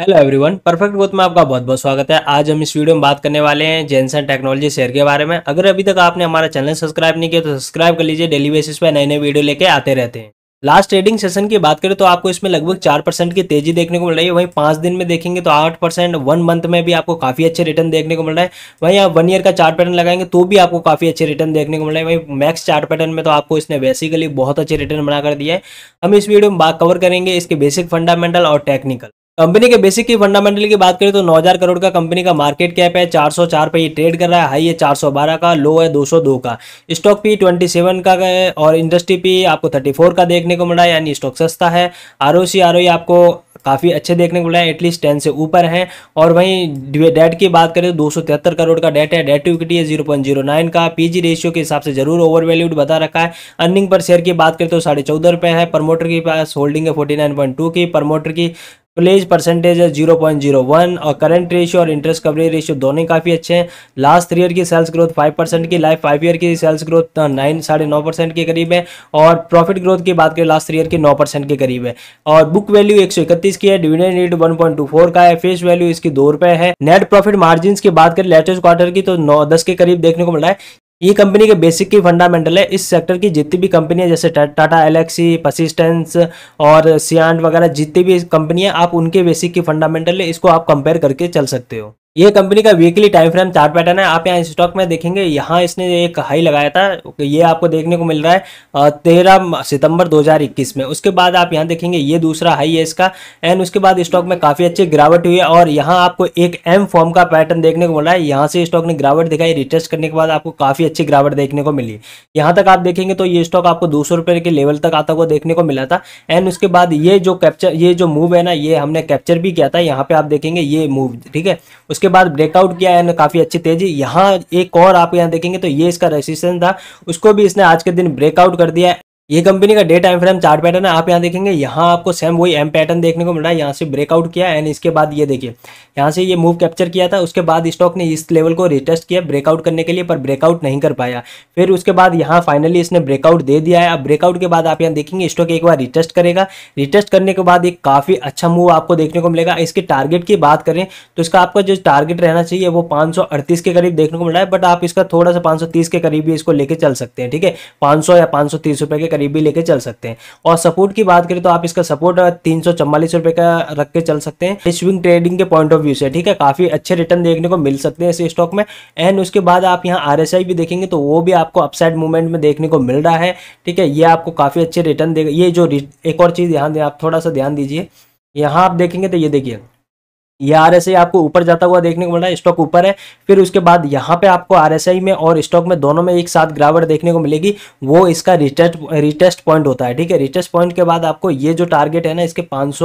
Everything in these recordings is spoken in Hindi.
हेलो एवरीवन परफेक्ट ग्रोथ में आपका बहुत बहुत स्वागत है आज हम इस वीडियो में बात करने वाले हैं जेंसन टेक्नोलॉजी शेयर के बारे में अगर अभी तक आपने हमारा चैनल सब्सक्राइब नहीं किया तो सब्सक्राइब कर लीजिए डेली बेसिस पर नए नए वीडियो लेके आते रहते हैं लास्ट ट्रेडिंग सेशन की बात करें तो आपको इसमें लगभग चार परसेंट की तेजी देखने को मिल रही है वहीं पांच दिन में देखेंगे तो आठ परसेंट वन मंथ में भी आपको काफ़ी अच्छे रिटर्न देखने को मिल रहा है वहीं आप वन ईयर का चार्ट पैटर्न लगाएंगे तो भी आपको काफ़ी अच्छे रिटर्न देखने को मिल रहा है वहीं मैक्स चार्ट पैटर्न में तो आपको इसने बेसिकली बहुत अच्छे रिटर्न बनाकर दिया है हम इस वीडियो में बात कवर करेंगे इसके बेसिक फंडामेंटल और टेक्निकल कंपनी के बेसिक की फंडामेंटल की बात करें तो 9000 करोड़ का कंपनी का मार्केट कैप है 404 पे ये ट्रेड कर रहा है हाई है 412 का लो है 202 का स्टॉक पी 27 का है और इंडस्ट्री पी आपको 34 का देखने को मिला है यानी स्टॉक सस्ता है आर ओ आपको काफ़ी अच्छे देखने को मिला है एटलीस्ट टेन से ऊपर हैं और वहीं डेट की बात करें तो दो करोड़ का डेट है डेट टू इक्विटी है 0.09 का पीजी रेशियो के हिसाब से जरूर ओवर वैल्यूड बता रखा है अर्निंग पर शेयर की बात करें तो साढ़े चौदह रुपये है प्रमोटर के पास होल्डिंग है फोर्टी की प्रमोटर की प्लेज परसेंटेज है जीरो पॉइंट जीरो वन और करंट रेशियो और इंटरेस्ट कवरेज रेशियो दोनों ही काफ़ी अच्छे हैं लास्ट थ्री ईयर की सेल्स ग्रोथ फाइव परसेंट की लाइफ फाइव ईयर की सेल्स ग्रोथ नाइन साढ़े नौ परसेंट के करीब है और प्रॉफिट ग्रोथ की बात करें लास्ट थ्री ईयर की नौ परसेंट के करीब है और बुक वैल्यू एक सौ इकतीस की है dividend rate one point two four का है फेस वैल्यू इसकी दो है नेट प्रॉफिट मार्जिन की बात करें लेटेस्ट क्वार्टर की तो नौ दस के करीब देखने को मिल रहा है ये कंपनी के बेसिक की फंडामेंटल है इस सेक्टर की जितनी भी कंपनियां जैसे टाटा एलेक्सी पसिस्टेंस और सियांट वगैरह जितनी भी कंपनियां आप उनके बेसिक की फंडामेंटल है इसको आप कंपेयर करके चल सकते हो ये कंपनी का weekly time frame chart pattern है आप यहाँ स्टॉक में देखेंगे यहाँ इसने एक हाई लगाया था ये आपको देखने को मिल रहा है तेरह सितंबर 2021 में उसके बाद आप यहाँ देखेंगे ये दूसरा हाई है इसका एंड उसके बाद स्टॉक में काफ़ी अच्छी गिरावट हुई है और यहाँ आपको एक एम फॉर्म का पैटर्न देखने को मिल रहा है यहाँ से स्टॉक ने गिरावट दिखाई रिटेस्ट करने के बाद आपको काफ़ी अच्छी गिरावट देखने को मिली यहाँ तक आप देखेंगे तो ये स्टॉक आपको दो के लेवल तक आता हुआ देखने को मिला था एंड उसके बाद ये जो कैप्चर ये जो मूव है ना ये हमने कैप्चर भी किया था यहाँ पे आप देखेंगे ये मूव ठीक है उसके उसके बाद ब्रेकआउट किया है काफ़ी अच्छी तेजी यहाँ एक और आप यहाँ देखेंगे तो ये इसका रेसिस्टेंस था उसको भी इसने आज के दिन ब्रेकआउट कर दिया ये कंपनी का day time frame chart pattern है आप यहाँ देखेंगे यहाँ आपको सेम वही एम पैटर्न देखने को मिल रहा है यहाँ से ब्रेकआउट किया एंड इसके बाद ये देखिए यहाँ से ये मूव कैप्चर किया था उसके बाद स्टॉक ने इस लेवल को रिटेस्ट किया ब्रेकआउट करने के लिए पर ब्रेकआउट नहीं कर पाया फिर उसके बाद यहाँ फाइनली इसने ब्रेकआउट दे दिया है अब ब्रेकआउट के बाद आप यहाँ देखेंगे स्टॉक एक बार रिटेस्ट करेगा रिटेस्ट करने के बाद एक काफ़ी अच्छा मूव आपको देखने को मिलेगा इसके टारगेट की बात करें तो इसका आपका जो टारगेट रहना चाहिए वो पाँच के करीब देखने को मिल रहा है बट आप इसका थोड़ा सा पाँच के करीब भी इसको लेकर चल सकते हैं ठीक है पाँच या पाँच सौ के करीब भी लेके चल सकते हैं और सपोर्ट की बात करें तो आप इसका सपोर्ट तीन सौ का रख के चल सकते हैं स्विंग ट्रेडिंग के पॉइंट ऑफ व्यू से ठीक है काफी अच्छे रिटर्न देखने को मिल सकते हैं इस स्टॉक में एंड उसके बाद आप यहाँ आर भी देखेंगे तो वो भी आपको अपसाइड मूवमेंट में देखने को मिल रहा है ठीक है ये आपको काफी अच्छे रिटर्न देगा ये जो एक और चीज़ यहाँ आप थोड़ा सा ध्यान दीजिए यहाँ आप देखेंगे तो ये देखिए ये आर एस आई आपको ऊपर जाता हुआ देखने को मिल रहा है स्टॉक ऊपर है फिर उसके बाद यहाँ पे आपको आर एस आई में और स्टॉक में दोनों में एक साथ गिरावट देखने को मिलेगी वो इसका रिटेस्ट रिटेस्ट पॉइंट होता है ठीक है रिटेस्ट पॉइंट के बाद आपको ये जो टारगेट है ना इसके पाँच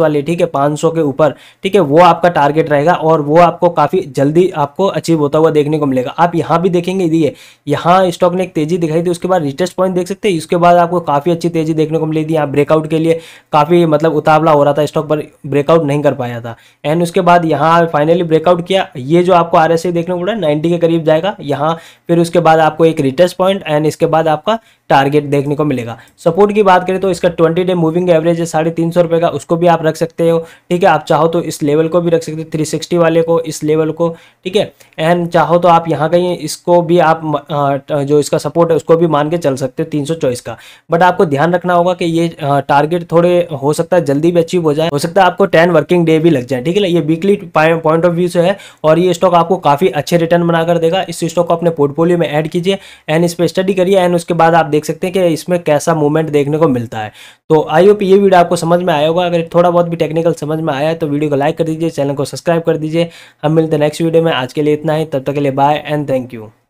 वाले ठीक है पाँच के ऊपर ठीक है वो आपका टारगेट रहेगा और वो आपको काफ़ी जल्दी आपको अचीव होता हुआ देखने को मिलेगा आप यहाँ भी देखेंगे ये यहाँ स्टॉक ने एक तेज़ी दिखाई थी उसके बाद रिटेस्ट पॉइंट देख सकते हैं इसके बाद आपको काफ़ी अच्छी तेज़ी देखने को मिली थी यहाँ ब्रेकआउट के लिए काफ़ी मतलब उतावला हो रहा था स्टॉक पर ब्रेकआउट नहीं कर पाया था एंड उसके बाद यहाँ फाइनली ब्रेकआउट किया ये जो आपको आर देखने को मिल नाइन्टी के करीब जाएगा यहाँ फिर उसके बाद आपको एक रिटर्स पॉइंट एंड इसके बाद आपका टारगेट देखने को मिलेगा सपोर्ट की बात करें तो इसका ट्वेंटी डे मूविंग एवरेज है साढ़े तीन सौ रुपये का उसको भी आप रख सकते हो ठीक है आप चाहो तो इस लेवल को भी रख सकते हो थ्री सिक्सटी वाले को इस लेवल को ठीक है एंड चाहो तो आप यहाँ कहीं इसको भी आप जो इसका सपोर्ट है उसको भी मान के चल सकते हो तीन सौ चौबीस का बट आपको ध्यान रखना होगा कि ये टारगेट थोड़े हो सकता है जल्दी भी अचीव हो जाए हो सकता है आपको टेन वर्किंग डे भी लग जाए है ठीक है ये वीकली पॉइंट ऑफ व्यू से है और ये स्टॉक आपको काफ़ी अच्छे रिटर्न बनाकर देगा इस स्टॉक को अपने पोर्टफोलियो में ऐड कीजिए एंड इस पर स्टडी करिए एंड उसके बाद आप देख सकते हैं कि इसमें कैसा मूवमेंट देखने को मिलता है तो आई होप ये वीडियो आपको समझ में आया होगा अगर थोड़ा बहुत भी टेक्निकल समझ में आया तो वीडियो को लाइक कर दीजिए चैनल को सब्सक्राइब कर दीजिए हम मिलते हैं नेक्स्ट वीडियो में आज के लिए इतना ही तब तक के लिए बाय एंड थैंक यू